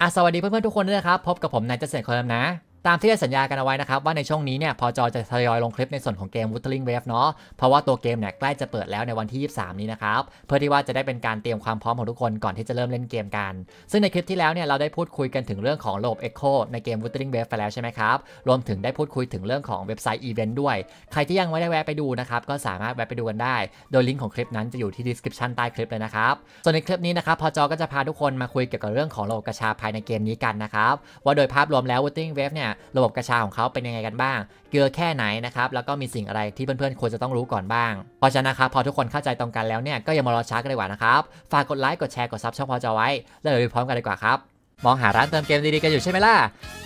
อ่ะสวัสดีเพื่อนๆ ทุกคนด้วยนะครับ พบกับผมนายเจษเซนคอลัมนะตามที่ได้สัญญากันเอาไว้นะครับว่าในช่วงนี้เนี่ยพอจอจะทยอยลงคลิปในส่วนของเกม Wuthering Wave เนาะเพราะว่าตัวเกมเนี่ยใกล้จะเปิดแล้วในวันที่ 23 นี้นะครับเพื่อที่ว่าจะได้เป็นการเตรียมความพร้อมของทุกคนก่อนที่จะเริ่มเล่นเกมกัน ซึ่งในคลิปที่แล้วเนี่ยเราได้พูดคุยกันถึงเรื่องของระบบ Echo ในเกม Wuthering Wave ไปแล้วใช่ไหมครับรวมถึงได้พูดคุยถึงเรื่องของเว็บไซต์ Event ด้วย ใครที่ยังไม่ได้แวะไปดูนะครับก็สามารถแวะไปดูกันได้โดยลิงก์ของคลิปนั้นจะอยู่ที่ description ใต้คลิปเลยนะครับส่วนในคลิปนี้นะครับพอจอก็จะพาทุกคนมาคุยเกี่ยวกับเรื่องของระบบกระชาภายในเกมนี้กันนะครับว่าโดยภาพรวมแล้ว Wuthering Wave เนี่ยยระบบกระชาของเขาเป็นยังไงกันบ้าง เกลือแค่ไหนนะครับ แล้วก็มีสิ่งอะไรที่เพื่อนๆ ควรจะต้องรู้ก่อนบ้างเพราะฉะนั้นนะครับ พอทุกคนเข้าใจตรงกันแล้วเนี่ย ก็อย่ามารอช้ากันเลยว่านะครับ ฝากกดไลค์กดแชร์กดซับช่องพอจะไว้ แล้วเดี๋ยวไปพร้อมกันเลยกว่าครับ มองหาร้านเติมเกมดีๆ กันอยู่ใช่ไหมล่ะ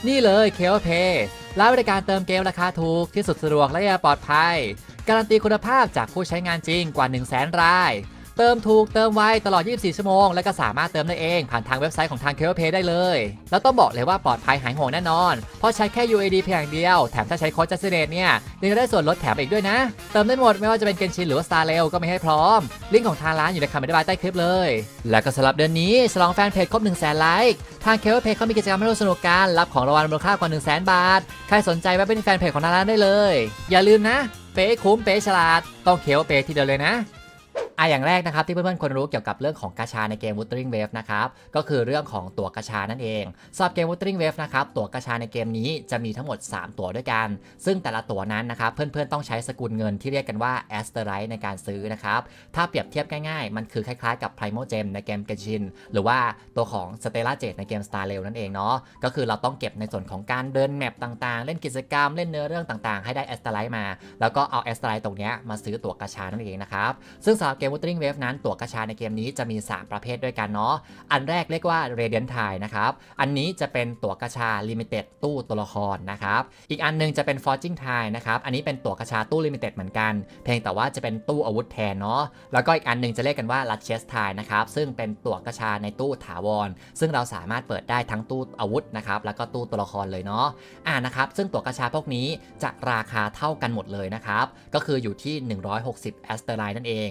นี่เลยเคเอเพย์ร้านบริการเติมเกมราคาถูกที่สุดสะดวกและปลอดภัย การันตีคุณภาพจากผู้ใช้งานจริงกว่า 1 0 0 0 0แสนรายเติมถูกเติมไวตลอด 24 ชั่วโมง และก็สามารถเติมได้เองผ่านทางเว็บไซต์ของทางเคเพ a y ได้เลย แล้วต้องบอกเลยว่าปลอดภัยหายห่วงแน่นอน เพราะใช้แค่ UAD เพียงเดียว แถมถ้าใช้โค้ดจัสเนตเนี่ยยังได้ส่วนลดแถมอีกด้วยนะ เติมได้หมดไม่ว่าจะเป็นเกนชิน หรือว่าสตาร์เลวก็ไม่ให้พร้อม ลิงก์ของทางร้านอยู่ในคำอธิบายใต้คลิปเลย และก็สำหรับเดือนนี้ฉลองแฟนเพจครบ1 0 0 0 0แสนไลค์ทางเคเบิลเพจเขามีกิจกรรมให้ร่วมสนุกกันรับของรางวัลมูลค่ากว่า1 0 0 0 0แสนบาท ใครสนใจไปเป็นแฟนเพจของทางร้านได้เลย อย่าลืมนะเป๊คุ้มเป๊ฉลาดต้องเคเบิลเพที่เดียวเลยนะอ่ะอย่างแรกนะครับที่เพื่อนๆควรรู้เกี่ยวกับเรื่องของกาชา ในเกม Wuthering Wave นะครับก็คือเรื่องของตัวกาชานั่นเองสำหรับเกม Wuthering Wave นะครับตัวกาชาในเกมนี้จะมีทั้งหมด 3 ตัวด้วยกัน ซึ่งแต่ละตัวนั้นนะครับเพื่อนๆ ต้องใช้สกุลเงินที่เรียกกันว่า a s t e r i t e ในการซื้อนะครับถ้าเปรียบเทียบง่ายๆมันคือคล้ายๆกับ Primal Gem ในเกม g ก n ชิน n หรือว่าตัวของ Stella Jade ในเกม Star Rail นั่นเองเนาะก็คือเราต้องเก็บในส่วนของการเดินแมปต่างๆ เล่นกิจกรรมเล่นเนื้อเรื่องต่าง ๆให้ได้ a s t e r i t e มา แล้วก็เอา a s t e r i t e ตรงนี้มาซื้อตัวกาชานั่นเองนะครับซึ่งสำหรับมกมวูดติ n g w a นั้น ตัวกระชาในเกมนี้จะมี 3 ประเภทด้วยกันเนาะ อันแรกเรียกว่า Radiant ทายนะครับ อันนี้จะเป็น ตัวกระชา Limited ตู้ตัวละครนะครับ อีกอันนึงจะเป็น Forging t ท d นะครับ อันนี้เป็นตัวกระชาตู้ Limited เหมือนกัน เพียงแต่ว่าจะเป็นตู้อาวุธแทนเนาะ แล้วก็อีกอันนึงจะเรียกกันว่า l u c h e s t ายนะครับ ซึ่งเป็นตัวกระชา ในตู้ถาวร ซึ่งเราสามารถเปิดได้ทั้งตู้อาวุธนะครับ แล้วก็ตู้ตัวละครเลยเนาะอ่านะครับ ซึ่งตัวกระชาพวกนี้จะราคาเท่ากันหมดเลยนะครับ ก็คืออยู่ที่160ร์ไลน์นั่นเอง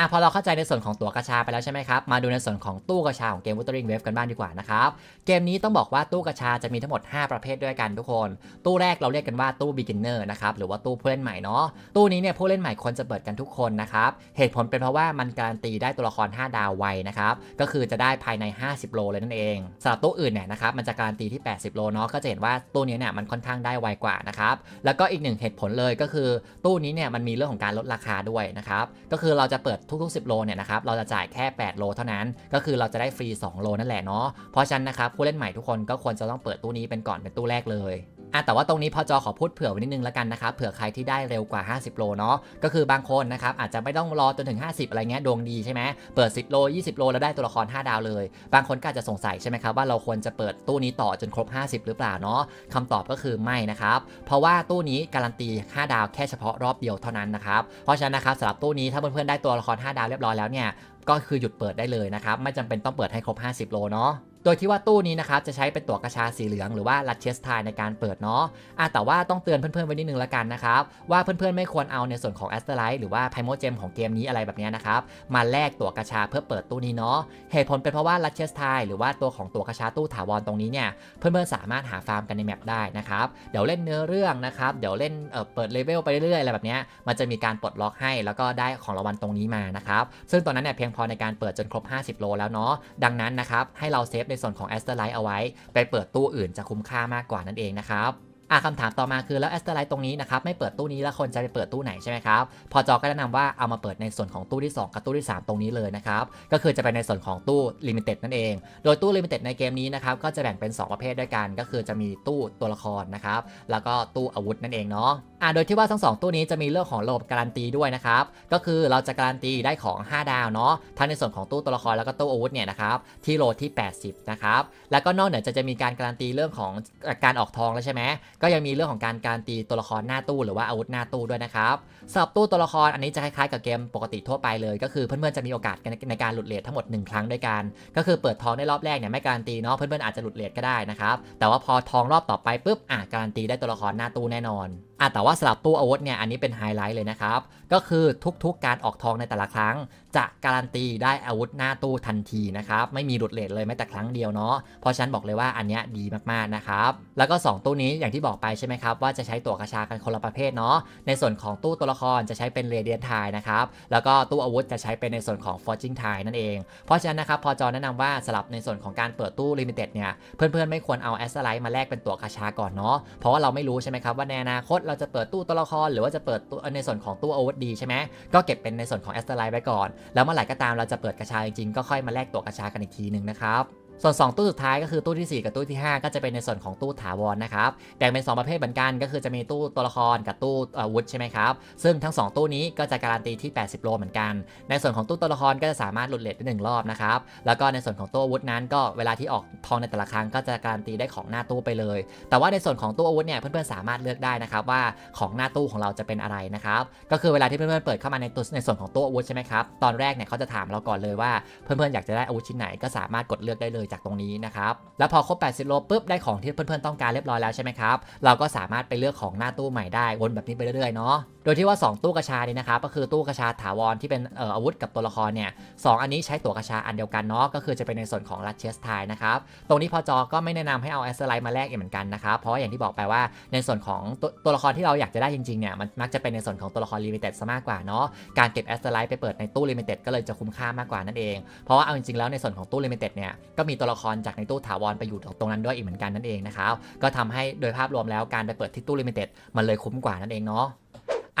อ่ะ พอเราเข้าใจในส่วนของตัวกระชาไปแล้วใช่ไหมครับ มาดูในส่วนของตู้กระชาของเกม w u t ต e r i n g Wave กันบ้างดีกว่านะครับ เกมนี้ต้องบอกว่าตู้กระชาจะมีทั้งหมด 5 ประเภทด้วยกันทุกคน ตู้แรกเราเรียกกันว่า ตู้ beginner นะครับหรือว่าตู้ผู้เล่นใหม่เนาะตู้นี้เนี่ยผู้เล่นใหม่ควรจะเปิดกันทุกคนนะครับเหตุผลเป็นเพราะว่ามันการันตีได้ตัวละคร 5 ดาวไวนะครับก็คือจะได้ภายใน50โลเลยนั่นเองสำหรับตู้อื่นเนี่ยนะครับมันจะการันตีที่80โลเนาะก็จะเห็นว่าตู้นี้เนี่ยมันค่อนข้างได้ไวกว่านะครับแล้วก็อีกหนึ่งเหตุผลเลยก็คือตู้นี้เนี่ยมันมีเรื่องของการลดราคาด้วยนะครับก็คือเราจะเปิดทุกๆ10โลเนี่ยนะครับ เราจะจ่ายแค่ 8 โลเท่านั้น ก็คือเราจะได้ฟรี 2 โลนั่นแหละเนาะเพราะฉะนั้นนะครับ ผู้เล่นใหม่ทุกคนก็ควรจะต้องเปิดตู้นี้เป็นก่อนเป็นตู้แรกเลยอ่ะแต่ว่าตรงนี้พอจอขอพูดเผื่อไว้นิดนึงแล้วกันนะครับเผื่อใครที่ได้เร็วกว่า 50 โลเนาะก็คือบางคนนะครับอาจจะไม่ต้องรอจนถึง 50 อะไรเงี้ยดวงดีใช่ไหมเปิด 10 โล 20 โลแล้ว ได้ตัวละคร 5 ดาวเลย บางคนก็อาจจะสงสัยใช่ไหมครับ ว่าเราควรจะเปิดตู้นี้ต่อจนครบ 50 หรือเปล่าเนาะคำตอบก็คือไม่ นะครับเพราะว่าตู้นี้การันตี 5 ดาวแค่เฉพาะรอบเดียวเท่านั้นนะครับเพราะฉะนั้นนะครับสำหรับตู้นี้ถ้าเพื่อนๆได้ตัวละคร 5 ดาวเรียบร้อยแล้วเนี่ยก็คือหยุดเปิดได้เลยนะครับไม่จำเป็นต้องเปิดให้ครบ 50 โลเนาะโดยที่ว่าตู้นี้นะครับจะใช้เป็นตัวกระชาสีเหลืองหรือว่าลัดเชสทายในการเปิดเนาะแต่ว่าต้องเตือนเพื่อนๆไว้นิดนึงละกันนะครับว่าเพื่อนๆ ไม่ควรเอาในส่วนของแอสเตอร์ไลท์หรือว่าไพโมเจมของเกมนี้อะไรแบบนี้นะครับมาแลกตัวกระชาเพื่อเปิดตู้นี้เนาะ เหตุผลเป็นเพราะว่าลัดเชสทายหรือว่าตัวของตัวกระชาตู้ถาวรตรงนี้เนี่ยเพื่อนๆสามารถหาฟาร์มกันในแมปได้นะครับเดี๋ยวเล่นเนื้อเรื่องนะครับเดี๋ยวเล่นเเปิดเลเวลไปเรื่อยๆอะไรแบบนี้มันจะมีการปลดล็อกให้แล้วก็ได้ของรางวัลตรงนี้มานะครับซึ่งตอนนั้นเนี่ยเพียงพอในการเปิดจนครบ 50 โลแล้วเนาะดังนั้นนะครับให้เราเซฟในส่วนของ a s t e r l i ท e เอาไว้ ไปเปิดตู้อื่นจะคุ้มค่ามากกว่านั่นเองนะครับอ่ะคำถามต่อมาคือแล้วแอสเตอร์ไลท์ตรงนี้นะครับไม่เปิดตู้นี้แล้วคนจะไปเปิดตู้ไหนใช่ไหมครับพอจอก็แนะนำว่าเอามาเปิดในส่วนของตู้ที่ 2 กับตู้ที่ 3 ตรงนี้เลยนะครับก็คือจะไปในส่วนของตู้ลิมิเต็ดนั่นเอง โดยตู้ลิมิเต็ดในเกมนี้นะครับก็จะแบ่งเป็น 2 ประเภทด้วยกัน ก็คือจะมีตู้ตัวละครนะครับแล้วก็ตู้อาวุธนั่นเองเนาะอ่ะโดยที่ว่าทั้งสองตู้นี้จะมีเรื่องของระบบการันตีด้วยนะครับก็คือเราจะการันตีได้ของ 5 ดาวเนาะทั้งในส่วนของตู้ตัวละครแล้วก็ตู้อาวุธเนี่ยนะครับที่โหลดที่ 80นะครับแล้วก็นอกเหนือจะจะมีการการันตีเรื่องของการออกทองแล้วใช่ไหมก็ยังมีเรื่องของการการตีตัวละครหน้าตู้หรือว่าอาวุธหน้าตู้ด้วยนะครับสำหรับตู้ตัวละครอันนี้จะคล้ายๆกับเกมปกติทั่วไปเลย ก็คือเพื่อนๆจะมีโอกาสในการหลุดเลททั้งหมด1ครั้งด้วยกันก็คือเปิดทองได้รอบแรกเนี่ยไม่การันตีเนาะเพื่อนๆอาจจะหลุดเลทก็ได้นะครับแต่ว่าพอทองรอบต่อไปปุ๊บอ่ะการันตีได้ตัวละครหน้าตู้แน่นอนอ่ะแต่ว่าสลับตู้อาวุธเนี่ยอันนี้เป็นไฮไลท์เลยนะครับ ก็คือทุกๆการออกทองในแต่ละครั้งจะการันตีได้อาวุธหน้าตู้ทันทีนะครับไม่มีหลุดเลทเลยแม้แต่ครั้งเดียวเนาะเพราะฉันบอกเลยว่าอันนี้ดีมากๆนะครับแล้วก็ 2 ตู้นี้อย่างที่บอกไปใช่ไหมครับ ว่าจะใช้ตัวกระชากันคนละประเภทเนาะในส่วนของตู้ตัวละครจะใช้เป็นเรเดียนทายนะครับแล้วก็ตู้อาวุธจะใช้เป็นในส่วนของฟอร์จิงทายนั่นเอง เพราะฉะนั้นนะครับพอจอแนะนำว่าสลับในส่วนของการเปิดตู้ลิมิเต็ดเนี่ยเพื่อนๆไม่ควรเอาแอสไลท์มาแลกเป็นตัวกระชาก่อนเนาะเพราะว่าเราไม่รู้ใช่ไหมครับว่าในอนาคตเราจะเปิดตู้ตัวละครหรือว่าจะเปิดในส่วนของตู้อเวร์ดีใช่ไหมก็เก็บเป็นในส่วนของแอสเตอร์ไลท์ไว้ก่อน แล้วเมื่อไหร่ก็ตามเราจะเปิดกระชาจริงๆ ก็ค่อยมาแลกตัวกระชากันอีกทีหนึ่งนะครับส่วน 2ตู้สุดท้ายก็คือตู้ที่ 4 กับตู้ที่ 5 ก็จะเป็นในส่วนของตู้ถาวรนะครับแบ่งเป็น 2 ประเภทเหมือนกันก็คือจะมีตู้ตัวละครกับตู้อาวุธใช่ไหมครับ ซึ่งทั้ง 2 ตู้นี้ก็จะการันตีที่ 80 โลเหมือนกัน ในส่วนของตู้ตัวละครก็จะสามารถหลุดเลทได้หนึ่งรอบนะครับแล้วก็ในส่วนของตู้อาวุธนั้นก็เวลาที่ออกทองในแต่ละครั้งก็จะการันตีได้ของหน้าตู้ไปเลยแต่ว่าในส่วนของตู้อาวุธเนี่ยเพื่อนๆสามารถเลือกได้นะครับว่าของหน้าตู้ของเราจะเป็นอะไรนะครับก็คือเวลาที่เพื่อนๆเปิดเข้ามาในตในส่วนของตู้อาวุธใช่ไหมครับตอนแรกเนี่ยเขาจะถามเราก่อนเลยว่าเพื่อนๆอยากจะได้อาวุธชิ้นไหนก็สามารถกดเลือกได้เลยจากตรงนี้นะครับ แล้วพอครบ 80 โลปุ๊บ ได้ของที่เพื่อนๆ ต้องการเรียบร้อยแล้วใช่ไหมครับ เราก็สามารถไปเลือกของหน้าตู้ใหม่ได้ วนแบบนี้ไปเรื่อยๆเนาะโดยที่ว่า 2 ตู้กระชานี่นะครับก็คือตู้กระชาถาวรที่เป็นอาวุธกับตัวละครเนี่ยสออันนี้ใช้ตัวกระชาอันเดียวกันเนาะก็คือจะเป็นในส่วนของรัดเชสไทนะครับตรงนี้พอจอก็ไม่แนะนำให้เอาแอสไลท์มาแลกเหมือนกันนะครับเพราะอย่างที่บอกไปว่าในส่วนของตตัวละครที่เราอยากจะได้จริงๆเนี่ยมันมักจะเป็นในส่วนของตัวละครลิมิเต็ดซะมากกว่าเนาะการเก็บแอสไลท์ไปเปิดในตู้ลิมิเต็ดก็เลยจะคุ้มค่ามากกว่านั่นเองเพราะว่าเอาจริงๆแล้วในส่วนของตู้ลิมิเต็ดเนี่ยก็มีตัวละครจากในตู้ถาวรไปอยู่ตรงนั้นด้วยอีกเหมือนกันนั่นเองนะครับ ก็ทำให้โดยภาพรวมแล้วการไปเปิดที่ตู้ลิมิเต็ดมันเลยคุ้มกว่านั่นเองเนาะ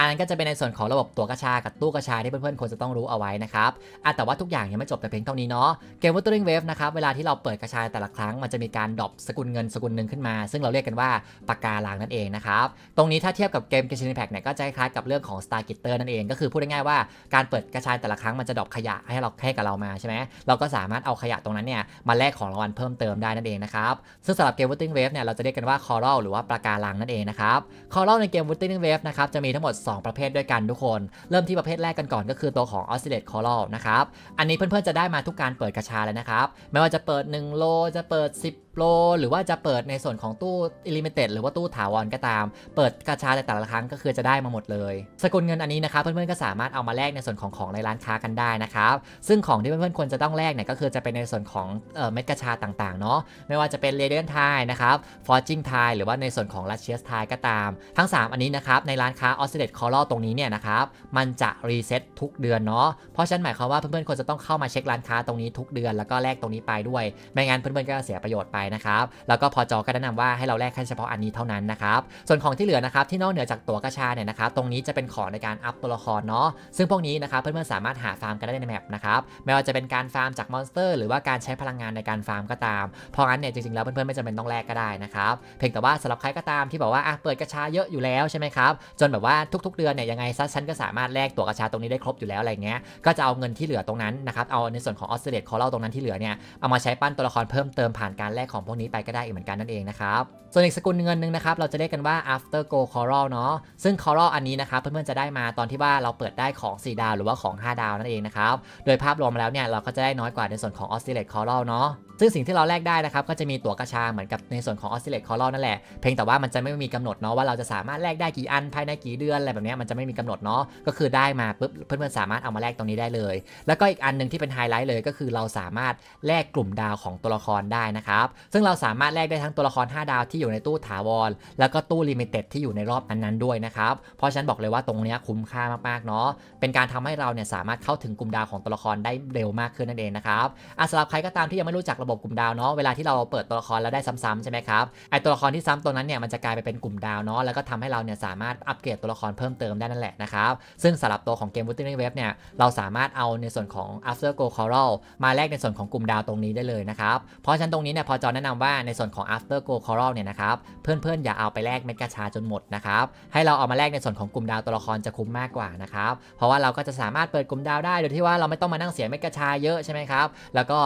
อันนั้นก็จะเป็นในส่วนของระบบตัวกระชากับตู้กระชาที่เพื่อนๆควรจะต้องรู้เอาไว้นะครับอ่ะแต่ว่าทุกอย่างยังไม่จบแต่เพียงเท่านี้เนาะ เกมวอเตอร์ริงเวฟนะครับเวลาที่เราเปิดกระชาแต่ละครั้งมันจะมีการดรอปสกุลเงินสกุลหนึ่งขึ้นมา ซึ่งเราเรียกกันว่าปากกาลางนั่นเองนะครับ ตรงนี้ถ้าเทียบกับเกมเกชินแพ็กเนี่ยก็จะคล้ายกับเรื่องของ Star ตเตอร์นั่นเองก็คือพูดง่ายๆว่าการเปิดกระชาแต่ละครั้งมันจะดรอปขยะให้เราให้กับเรามาใช่ไหมเราก็สามารถเอาขยะตรงนั้นเนี่ยมาแลกของรางวัลเพิ่มเติมได้นั่นเองนะครับซึ่งสำหรับเกม w o o t i ริงเวฟเนี่ยเราจะเรียกกันว่าคอรัลหรือว่าปาการังนั่นเองนะครับคอรัลในเกม w o o t i ริงเวฟนะครับจะมีทั้งหมด2ประเภทด้วยกันทุกคน เริ่มที่ประเภทแรกกันก่อนก็คือตัวของ Oscillate Coral นะครับอันนี้เพื่อนๆจะได้มาทุกการเปิดกระชาเลยนะครับไม่ว่าจะเปิด1โลจะเปิด 10โลหรือว่าจะเปิดในส่วนของตู้ Limited หรือว่าตู้ถาวรก็ตาม เปิดกระชาแต่ละครั้งก็คือจะได้มาหมดเลย สกุลเงินอันนี้นะครับเพื่อนๆก็สามารถเอามาแลกในส่วนของของในร้านค้ากันได้นะครับซึ่งของที่เพื่อนๆควรจะต้องแลกเนี่ยก็คือจะเป็นในส่วนของเม็ดกระชาต่างๆเนาะไม่ว่าจะเป็นเรเดียนไทนะครับฟอร์จิงไทหรือว่าในส่วนของลัชเชียสไทก็ตามทั้ง 3 อันนี้นะครับในร้านค้าออสเตรเลี Reset c l ตรงนี้เนี่ยนะครับ มันจะรีเซ็ตทุกเดือนเนาะ เพราะฉะนั้นหมายความว่าเพื่อนๆควรจะต้องเข้ามาเช็คร้านค้าตรงนี้ทุกเดือนแล้วก็แลกตรงนี้ไปด้วย ไม่งั้นเพื่อนๆก็เสียประโยชน์ไปนะครับ แล้วก็พอจอก็แนะนำว่าให้เราแลกแค่เฉพาะอันนี้เท่านั้นนะครับ ส่วนของที่เหลือนะครับที่นอกเหนือจากตัวกระชาเนี่ยนะครับตรงนี้จะเป็นของในการอัพตัวละครเนาะ ซึ่งพวกนี้นะครับเพื่อนๆสามารถหาฟาร์มกันได้ในแมปนะครับ ไม่ว่าจะเป็นการฟาร์มจากมอนสเตอร์ หรือว่าการใช้พลังงานในการฟาร์มก็ตาม เพราะงั้นเนี่ยจริงๆแล้วเพื่อนๆไม่จำเป็นต้องแลกก็ได้นะครับเพียงแต่ว่าสำหรับใครก็ตามที่บอกว่าอ่ะเปิดกระชาเยอะอยู่แล้วใช่ไหมครับจนแบบว่าทุทุกๆเดือนเนี่ยยังไงซะฉันก็สามารถแลกตั๋วกระชาตรงนี้ได้ครบอยู่แล้วอะไรเงี้ย ก็จะเอาเงินที่เหลือตรงนั้นนะครับ เอาในส่วนของออสเตรเลียคอร์เลตรงนั้นที่เหลือเนี่ยเอามาใช้ปั้นตัวละครเพิ่มเติมผ่านการแลกของพวกนี้ไปก็ได้อีกเหมือนกันนั่นเองนะครับ ส่วนอีกสกุลเงินนึงนะครับ เราจะเรียกกันว่า after go coral เนาะ ซึ่ง coral อันนี้นะครับเพื่อนๆจะได้มาตอนที่ว่าเราเปิดได้ของ4ดาวหรือว่าของ 5 ดาวนั่นเองนะครับ โดยภาพรวมแล้วเนี่ยเราก็จะได้น้อยกว่าในส่วนของออสเตรเลียคอเนาะซึ่งสิ่งที่เราแลกได้นะครับก็จะมีตั๋วกระชาเหมือนกับในส่วนของออสซิเลตคอร์ลนั่นแหละ เพียงแต่ว่ามันจะไม่มีกำหนดเนาะว่า เราจะสามารถแลกได้กี่อันภายในกี่เดือนอะไรแบบนี้มันจะไม่มีกำหนดเนาะก็คือได้มาปุ๊บเพื่อนๆสามารถเอามาแลกตรงนี้ได้เลย แล้วก็อีกอันหนึ่งที่เป็นไฮไลท์เลยก็คือเราสามารถแลกกลุ่มดาวของตัวละครได้นะครับ ซึ่งเราสามารถแลกได้ทั้งตัวละคร 5 ดาวที่อยู่ในตู้ถาวร แล้วก็ตู้ลิมิเต็ดที่อยู่ในรอบนั้นๆด้วยนะครับเพราะฉันบอกเลยว่าตรงนี้คุ้มค่ามากๆเนาะเป็นการทำให้เราเนี่ยสามารถเข้าถึงกลุ่มดาวของตัวละครได้เร็วมากขึ้นนั่นเองนะครับอ่ะสำหรับใครก็ตามที่ยังไม่รู้จักระบบบกลุ่มดาว เนาะเวลาที่ เราเปิดตัวละครแล้วได้ซ้ำ ๆใช่ไหมครับไอตัวละครที่ซ้ำตัวนั้นเนี่ยมันจะกลายไปเป็นกลุ่มดาวเนาะแล้วก็ทำให้เราเนี่ยสามารถอัปเกรดตัวละครเพิ่มเติมได้นั่นแหละนะครับ ซึ่งสำหรับตัวของเกมูดต d i n g เว็บเนี่ยเราสามารถเอาในส่วนของ After Go Coral มาแลกในส่วนของกลุ่มดาวตรงนี้ได้เลยนะครับเพราะฉะนั้นตรงนี้เนี่ยพอจอแนะนำว่าในส่วนของ After Go Coral เนี่ยนะครับ เพื่อนๆอย่าเอาไปแลกเม็ดกระชาจนหมดนะครับให้เราเอามาแลกในส่วนของกลุ่มดาวตัวละครจะคุ้มมากกว่านะครับเพราะว่าเราก็จะสามารถเปิดกลุ่มดาวได้โดยที่ว่าเราไม่ต้องมานั่งเสียเม็ดกระชาเยอะใช่ไหมครับแล้วก็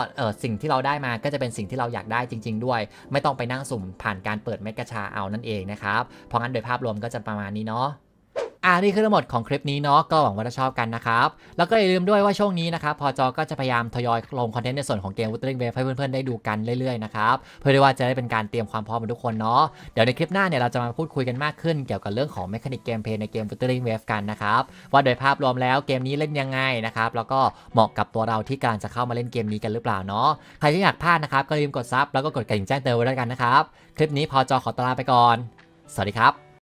สิ่งที่เราได้มาก็จะเป็นสิ่งที่เราอยากได้จริงๆด้วย ไม่ต้องไปนั่งสุ่มผ่านการเปิดเมกกะชาเอานั่นเองนะครับ เพราะงั้นโดยภาพรวมก็จะประมาณนี้เนาะอ่านี่คือทั้งหมดของคลิปนี้เนาะก็หวังว่าจะชอบกันนะครับแล้วก็อย่าลืมด้วยว่าช่วงนี้นะครับพอจอก็จะพยายามทยอยลงคอนเทนต์ในส่วนของเกมวู t h e r i n เวฟให้เพื่อนๆได้ดูกันเรื่อยๆนะครับเพื่อที่ว่าจะได้เป็นการเตรียมความพร้อมของทุกคนเนาะเดี๋ยวในคลิปหน้าเนี่ยเราจะมาพูดคุยกันมากขึ้นเกี่ยวกับเรื่องของเมคานิกเกมเพลย์ในเกมวู t h e r i n เวฟกันนะครับว่าโดยภาพรวมแล้วเกมนี้เล่นยังไงนะครับแล้วก็เหมาะกับตัวเราที่การจะเข้ามาเล่นเกมนี้กันหรือเปล่าเนาะใครที่อยากพลาดนะครับก็ลืมกดซับแล้วก็กดกระดิ่งแจ้งเตือนไว้ด้วยกันนะครับคลิปนี้พอจอขอตลาไปก่อนสวัสดีครับ